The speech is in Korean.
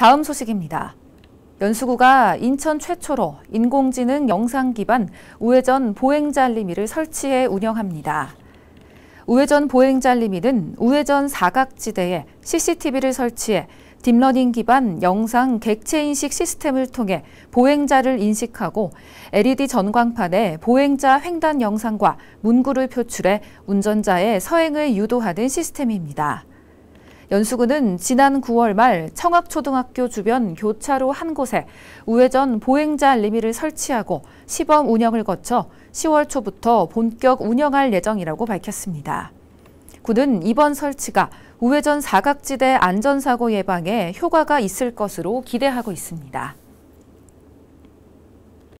다음 소식입니다. 연수구가 인천 최초로 인공지능 영상 기반 우회전 보행자 알림이를 설치해 운영합니다. 우회전 보행자 알림이는 우회전 사각지대에 CCTV를 설치해 딥러닝 기반 영상 객체 인식 시스템을 통해 보행자를 인식하고 LED 전광판에 보행자 횡단 영상과 문구를 표출해 운전자의 서행을 유도하는 시스템입니다. 연수구는 지난 9월 말 청학초등학교 주변 교차로 한 곳에 우회전 보행자 알림이를 설치하고 시범 운영을 거쳐 10월 초부터 본격 운영할 예정이라고 밝혔습니다. 구는 이번 설치가 우회전 사각지대 안전사고 예방에 효과가 있을 것으로 기대하고 있습니다.